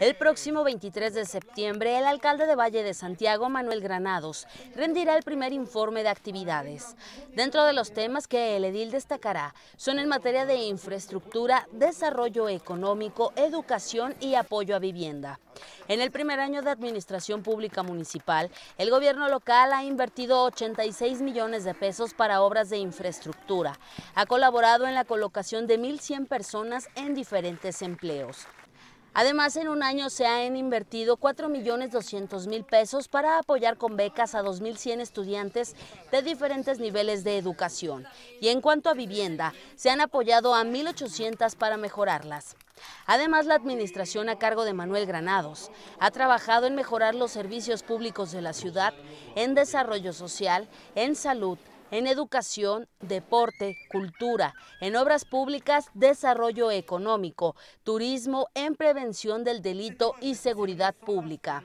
El próximo 23 de septiembre, el alcalde de Valle de Santiago, Manuel Granados, rendirá el primer informe de actividades. Dentro de los temas que el edil destacará son en materia de infraestructura, desarrollo económico, educación y apoyo a vivienda. En el primer año de administración pública municipal, el gobierno local ha invertido 86 millones de pesos para obras de infraestructura. Ha colaborado en la colocación de 1.100 personas en diferentes empleos. Además, en un año se han invertido 4.200.000 pesos para apoyar con becas a 2.100 estudiantes de diferentes niveles de educación. Y en cuanto a vivienda, se han apoyado a 1.800 para mejorarlas. Además, la administración a cargo de Manuel Granados ha trabajado en mejorar los servicios públicos de la ciudad, en desarrollo social, en salud, en educación, deporte, cultura, en obras públicas, desarrollo económico, turismo, en prevención del delito y seguridad pública.